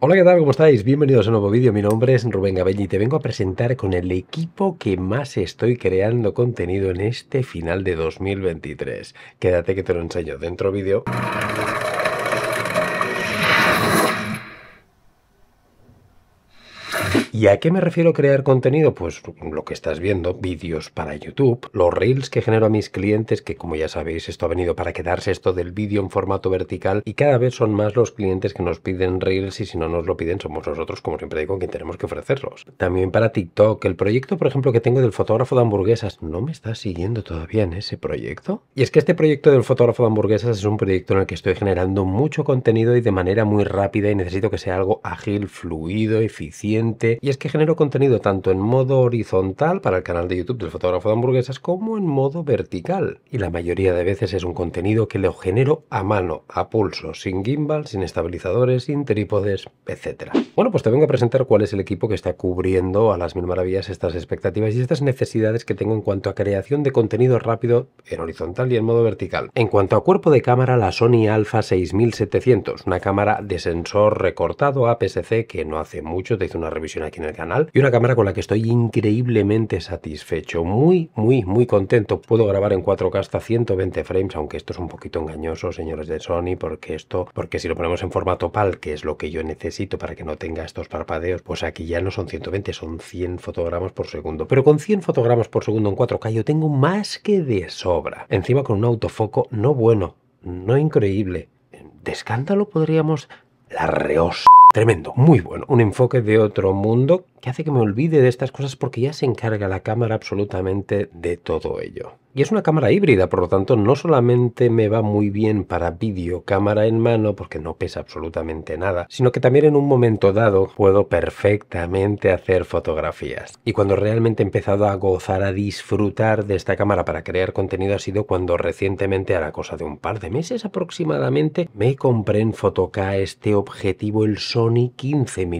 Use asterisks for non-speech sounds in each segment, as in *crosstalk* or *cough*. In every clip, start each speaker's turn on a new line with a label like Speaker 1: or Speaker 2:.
Speaker 1: Hola, ¿qué tal? ¿Cómo estáis? Bienvenidos a un nuevo vídeo. Mi nombre es Rubén Gabelli y te vengo a presentar con el equipo que más estoy creando contenido en este final de 2023. Quédate que te lo enseño dentro vídeo. ¿Y a qué me refiero crear contenido? Pues lo que estás viendo, vídeos para YouTube, los reels que genero a mis clientes, que como ya sabéis esto ha venido para quedarse esto del vídeo en formato vertical y cada vez son más los clientes que nos piden reels y si no nos lo piden somos nosotros, como siempre digo, quien tenemos que ofrecerlos. También para TikTok, el proyecto por ejemplo que tengo del fotógrafo de hamburguesas, ¿no me está siguiendo todavía en ese proyecto? Y es que este proyecto del fotógrafo de hamburguesas es un proyecto en el que estoy generando mucho contenido y de manera muy rápida y necesito que sea algo ágil, fluido, eficiente es que genero contenido tanto en modo horizontal para el canal de YouTube del fotógrafo de hamburguesas como en modo vertical. Y la mayoría de veces es un contenido que lo genero a mano, a pulso, sin gimbal, sin estabilizadores, sin trípodes, etc. Bueno, pues te vengo a presentar cuál es el equipo que está cubriendo a las mil maravillas estas expectativas y estas necesidades que tengo en cuanto a creación de contenido rápido en horizontal y en modo vertical. En cuanto a cuerpo de cámara, la Sony Alpha 6700, una cámara de sensor recortado APS-C que no hace mucho te hice una revisión aquí en el canal y una cámara con la que estoy increíblemente satisfecho, muy, muy, muy contento. Puedo grabar en 4K hasta 120 frames, aunque esto es un poquito engañoso, señores de Sony, porque esto, porque si lo ponemos en formato PAL, que es lo que yo necesito para que no tenga estos parpadeos, pues aquí ya no son 120, son 100 fotogramas por segundo. Pero con 100 fotogramas por segundo en 4K yo tengo más que de sobra. Encima con un autofoco no bueno, no increíble, de escándalo podríamos la reosa. Tremendo, muy bueno. Un enfoque de otro mundo que hace que me olvide de estas cosas porque ya se encarga la cámara absolutamente de todo ello. Y es una cámara híbrida, por lo tanto no solamente me va muy bien para vídeo cámara en mano porque no pesa absolutamente nada, sino que también en un momento dado puedo perfectamente hacer fotografías. Y cuando realmente he empezado a gozar, a disfrutar de esta cámara para crear contenido ha sido cuando recientemente, a la cosa de un par de meses aproximadamente, me compré en Fotoca este objetivo, el Sony 15 mm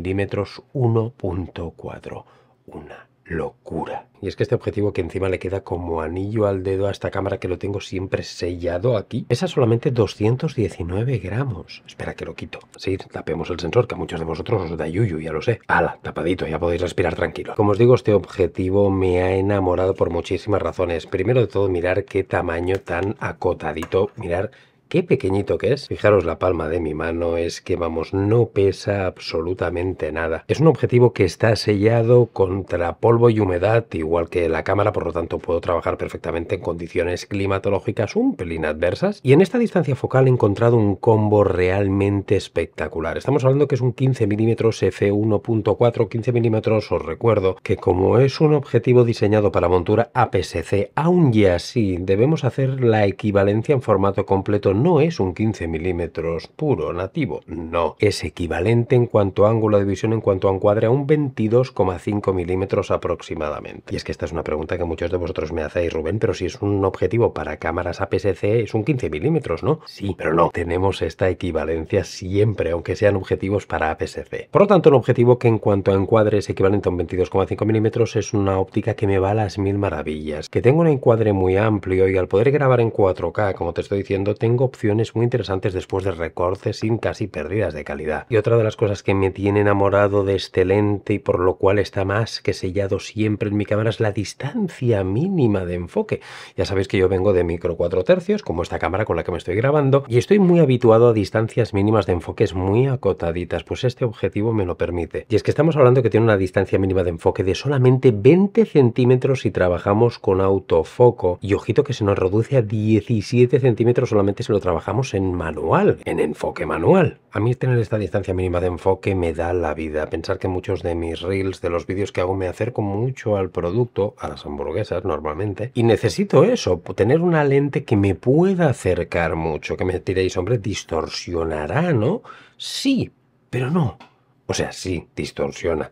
Speaker 1: 1.4. Una locura. Y es que este objetivo que encima le queda como anillo al dedo a esta cámara que lo tengo siempre sellado aquí, pesa solamente 219 gramos. Espera que lo quito. Sí, tapemos el sensor que a muchos de vosotros os da yuyu, ya lo sé. Ala, tapadito, ya podéis respirar tranquilo. Como os digo, este objetivo me ha enamorado por muchísimas razones. Primero de todo, mirar qué tamaño tan acotadito, mirar qué pequeñito que es. Fijaros la palma de mi mano, es que vamos, no pesa absolutamente nada. Es un objetivo que está sellado contra polvo y humedad, igual que la cámara, por lo tanto puedo trabajar perfectamente en condiciones climatológicas un pelín adversas. Y en esta distancia focal he encontrado un combo realmente espectacular. Estamos hablando que es un 15 mm f1.4, 15 mm os recuerdo que como es un objetivo diseñado para montura APS-C, aún y así debemos hacer la equivalencia en formato completo no es un 15 milímetros puro nativo, no, es equivalente en cuanto a ángulo de visión, en cuanto a encuadre, a un 22,5 milímetros aproximadamente. Y es que esta es una pregunta que muchos de vosotros me hacéis, Rubén, pero si es un objetivo para cámaras APS-C es un 15 milímetros, ¿no? Sí, pero no, tenemos esta equivalencia siempre, aunque sean objetivos para APS-C. Por lo tanto, el objetivo que en cuanto a encuadre es equivalente a un 22,5 milímetros es una óptica que me va a las mil maravillas, que tengo un encuadre muy amplio y al poder grabar en 4K, como te estoy diciendo, tengo opciones muy interesantes después de recortes sin casi pérdidas de calidad. Y otra de las cosas que me tiene enamorado de este lente y por lo cual está más que sellado siempre en mi cámara es la distancia mínima de enfoque. Ya sabéis que yo vengo de micro 4 tercios, como esta cámara con la que me estoy grabando, y estoy muy habituado a distancias mínimas de enfoques muy acotaditas, pues este objetivo me lo permite. Y es que estamos hablando que tiene una distancia mínima de enfoque de solamente 20 centímetros si trabajamos con autofoco. Y ojito que se nos reduce a 17 centímetros solamente se lo trabajamos en manual, en enfoque manual. A mí tener esta distancia mínima de enfoque me da la vida. Pensar que muchos de mis reels, de los vídeos que hago, me acerco mucho al producto, a las hamburguesas normalmente, y necesito eso, tener una lente que me pueda acercar mucho, que me tiréis, hombre, distorsionará, ¿no? Sí, pero no. O sea, sí, distorsiona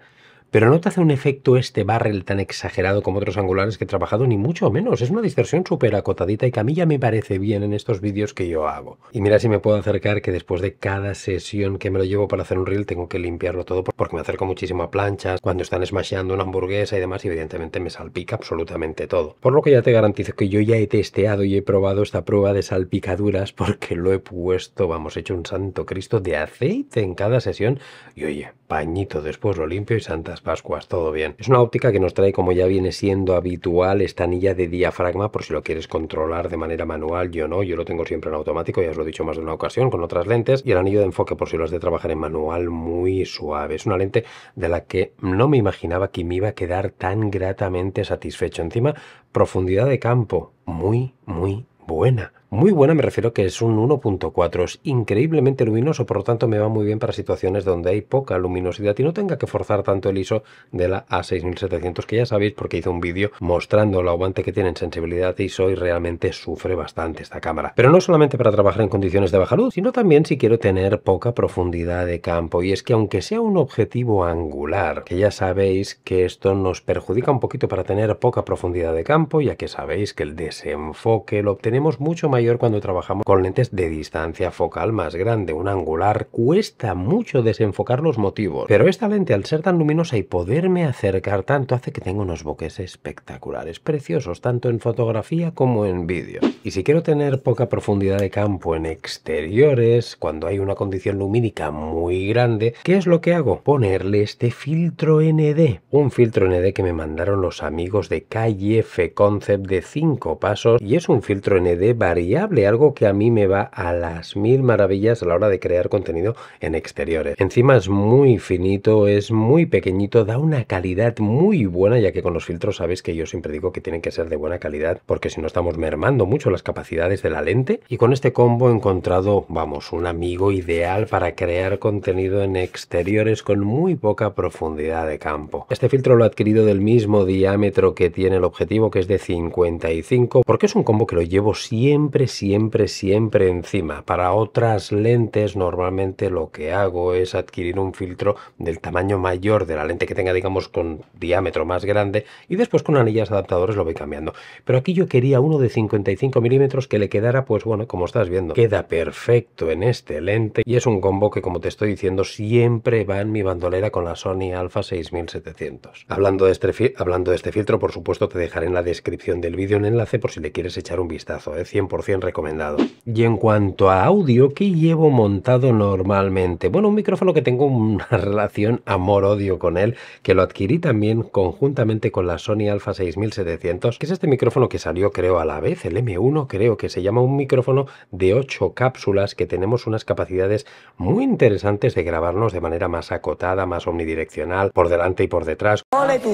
Speaker 1: pero no te hace un efecto este barrel tan exagerado como otros angulares que he trabajado, ni mucho menos. Es una distorsión súper acotadita y que a mí ya me parece bien en estos vídeos que yo hago. Y mira si me puedo acercar que después de cada sesión que me lo llevo para hacer un reel tengo que limpiarlo todo porque me acerco muchísimo a planchas, cuando están smasheando una hamburguesa y demás, evidentemente me salpica absolutamente todo. Por lo que ya te garantizo que yo ya he testeado y he probado esta prueba de salpicaduras porque lo he puesto, vamos, hecho un santo Cristo de aceite en cada sesión y oye, pañito después lo limpio y santas Pascuas, todo bien. Es una óptica que nos trae, como ya viene siendo habitual, esta anilla de diafragma por si lo quieres controlar de manera manual. Yo no, yo lo tengo siempre en automático, ya os lo he dicho más de una ocasión, con otras lentes. Y el anillo de enfoque por si lo has de trabajar en manual, muy suave. Es una lente de la que no me imaginaba que me iba a quedar tan gratamente satisfecho. Encima, profundidad de campo, muy, muy buena. Muy buena me refiero que es un 1.4, es increíblemente luminoso, por lo tanto me va muy bien para situaciones donde hay poca luminosidad y no tenga que forzar tanto el ISO de la A6700, que ya sabéis porque hice un vídeo mostrando lo aguante que tiene en sensibilidad ISO y realmente sufre bastante esta cámara. Pero no solamente para trabajar en condiciones de baja luz, sino también si quiero tener poca profundidad de campo. Y es que aunque sea un objetivo angular, que ya sabéis que esto nos perjudica un poquito para tener poca profundidad de campo, ya que sabéis que el desenfoque lo obtenemos mucho mayor cuando trabajamos con lentes de distancia focal más grande, un angular. Cuesta mucho desenfocar los motivos, pero esta lente al ser tan luminosa y poderme acercar tanto hace que tenga unos boques espectaculares, preciosos, tanto en fotografía como en vídeo. Y si quiero tener poca profundidad de campo en exteriores, cuando hay una condición lumínica muy grande, ¿qué es lo que hago? Ponerle este filtro ND, un filtro ND que me mandaron los amigos de Calle Concept de 5 pasos y es un filtro ND variable algo que a mí me va a las mil maravillas a la hora de crear contenido en exteriores. Encima es muy finito, es muy pequeñito, da una calidad muy buena, ya que con los filtros sabéis que yo siempre digo que tienen que ser de buena calidad, porque si no estamos mermando mucho las capacidades de la lente. Y con este combo he encontrado, vamos, un amigo ideal para crear contenido en exteriores con muy poca profundidad de campo. Este filtro lo he adquirido del mismo diámetro que tiene el objetivo, que es de 55, porque es un combo que lo llevo siempre siempre, siempre, encima. Para otras lentes normalmente lo que hago es adquirir un filtro del tamaño mayor de la lente que tenga, digamos, con diámetro más grande y después con anillas adaptadores lo voy cambiando. Pero aquí yo quería uno de 55 milímetros que le quedara, pues bueno, como estás viendo, queda perfecto en este lente y es un combo que, como te estoy diciendo, siempre va en mi bandolera con la Sony Alpha 6700. Hablando de este, hablando de este filtro, por supuesto, te dejaré en la descripción del vídeo un enlace por si le quieres echar un vistazo, ¿eh? 100% recomendado. Y en cuanto a audio, ¿qué llevo montado normalmente? Bueno, un micrófono que tengo una *laughs* relación amor-odio con él, que lo adquirí también conjuntamente con la Sony Alpha 6700, que es este micrófono que salió creo a la vez, el M1 creo que se llama un micrófono de 8 cápsulas que tenemos unas capacidades muy interesantes de grabarnos de manera más acotada, más omnidireccional, por delante y por detrás,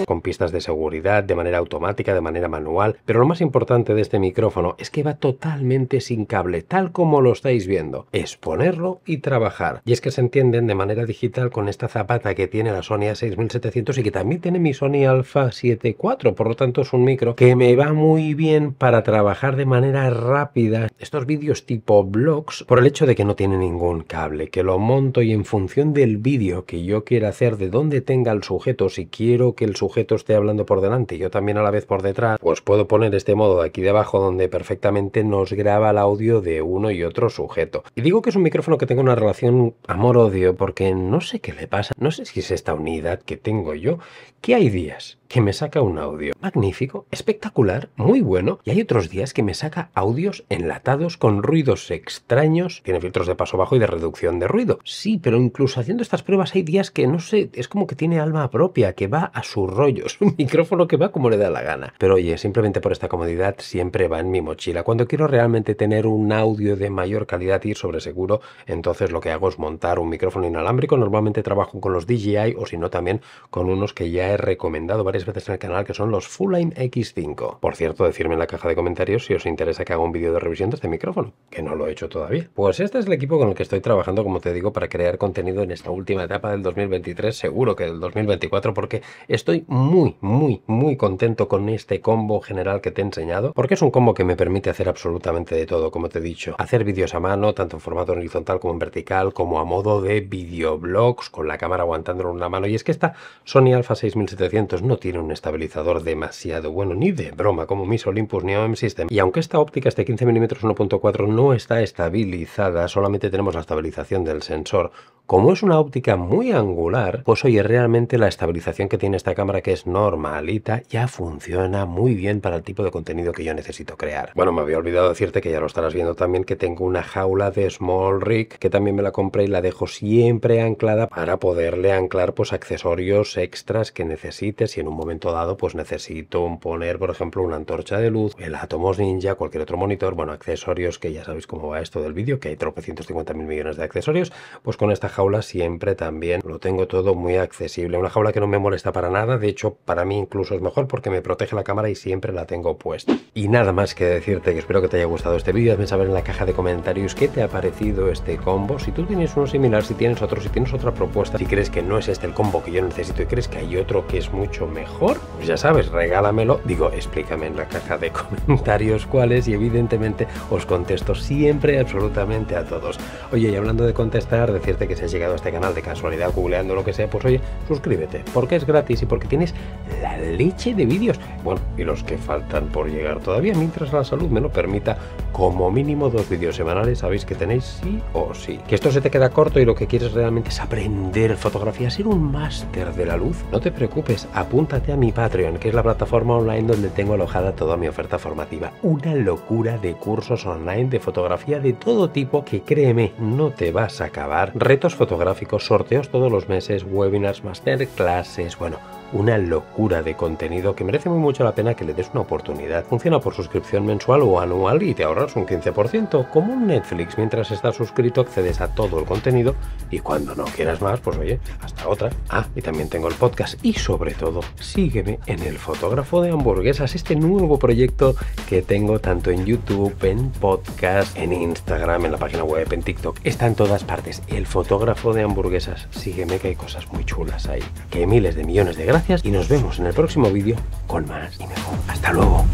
Speaker 1: con pistas de seguridad, de manera automática, de manera manual, pero lo más importante de este micrófono es que va total sin cable, tal como lo estáis viendo. Es ponerlo y trabajar. Y es que se entienden de manera digital con esta zapata que tiene la Sony A6700 y que también tiene mi Sony Alpha 74, por lo tanto es un micro que me va muy bien para trabajar de manera rápida estos vídeos tipo blogs por el hecho de que no tiene ningún cable, que lo monto y en función del vídeo que yo quiera hacer, de dónde tenga el sujeto, si quiero que el sujeto esté hablando por delante y yo también a la vez por detrás, pues puedo poner este modo de aquí debajo donde perfectamente nos graba el audio de uno y otro sujeto. Y digo que es un micrófono que tenga una relación amor-odio porque no sé qué le pasa, no sé si es esta unidad que tengo yo, que hay días que me saca un audio magnífico, espectacular, muy bueno, y hay otros días que me saca audios enlatados con ruidos extraños, tiene filtros de paso bajo y de reducción de ruido. Sí, pero incluso haciendo estas pruebas hay días que no sé, es como que tiene alma propia, que va a sus rollos, *laughs* un micrófono que va como le da la gana. Pero oye, simplemente por esta comodidad siempre va en mi mochila. Cuando quiero realmente tener un audio de mayor calidad y sobre seguro, entonces lo que hago es montar un micrófono inalámbrico, normalmente trabajo con los DJI o si no también con unos que ya he recomendado varias veces en el canal, que son los Full Line X5. Por cierto, decirme en la caja de comentarios si os interesa que haga un vídeo de revisión de este micrófono, que no lo he hecho todavía. Pues este es el equipo con el que estoy trabajando, como te digo, para crear contenido en esta última etapa del 2023, seguro que el 2024, porque estoy muy, muy, muy contento con este combo general que te he enseñado, porque es un combo que me permite hacer absolutamente de todo, como te he dicho. Hacer vídeos a mano, tanto en formato horizontal como en vertical, como a modo de videoblogs, con la cámara aguantándolo en una mano. Y es que esta Sony Alpha 6700 no tiene un estabilizador demasiado bueno, ni de broma, como mis Olympus ni M System. Y aunque esta óptica, este 15 mm 1.4, no está estabilizada, solamente tenemos la estabilización del sensor, como es una óptica muy angular, pues oye, realmente la estabilización que tiene esta cámara, que es normalita, ya funciona muy bien para el tipo de contenido que yo necesito crear. Bueno, me había olvidado decirte que ya lo estarás viendo también, que tengo una jaula de Small Rig, que también me la compré y la dejo siempre anclada para poderle anclar pues accesorios extras que necesites y en un momento dado pues necesito poner, por ejemplo, una antorcha de luz, el Atomos Ninja, cualquier otro monitor, bueno, accesorios, que ya sabéis cómo va esto del vídeo, que hay tropecientos cincuenta mil millones de accesorios, pues con esta jaula siempre también lo tengo todo muy accesible. Una jaula que no me molesta para nada, de hecho, para mí incluso es mejor porque me protege la cámara y siempre la tengo puesta. Y nada más que decirte que espero que te haya gustado este vídeo, hazme saber en la caja de comentarios qué te ha parecido este combo, si tú tienes uno similar, si tienes otro, si tienes otra propuesta, si crees que no es este el combo que yo necesito y crees que hay otro que es mucho mejor mejor, pues ya sabes, regálamelo. Digo, explícame en la caja de *laughs* comentarios cuáles y evidentemente os contesto siempre absolutamente a todos. Oye, y hablando de contestar, decirte que si has llegado a este canal de casualidad, googleando lo que sea, pues oye, suscríbete, porque es gratis y porque tienes la leche de vídeos. Bueno, y los que faltan por llegar todavía, mientras la salud me lo permita, como mínimo dos vídeos semanales, sabéis que tenéis sí o sí. Que esto se te queda corto y lo que quieres realmente es aprender fotografía, ser un máster de la luz. No te preocupes, apunta a mi Patreon, que es la plataforma online donde tengo alojada toda mi oferta formativa. Una locura de cursos online de fotografía de todo tipo que créeme, no te vas a acabar. Retos fotográficos, sorteos todos los meses, webinars, masterclasses, bueno una locura de contenido que merece muy mucho la pena que le des una oportunidad. Funciona por suscripción mensual o anual y te ahorras un 15%, como un Netflix. Mientras estás suscrito accedes a todo el contenido y cuando no quieras más, pues oye, hasta otra. Ah, y también tengo el podcast y sobre todo, sígueme en el fotógrafo de hamburguesas, este nuevo proyecto que tengo tanto en YouTube, en podcast, en Instagram, en la página web, en TikTok. Está en todas partes. El fotógrafo de hamburguesas, sígueme que hay cosas muy chulas ahí. Que miles de millones de gracias y nos vemos en el próximo vídeo con más y mejor. Hasta luego.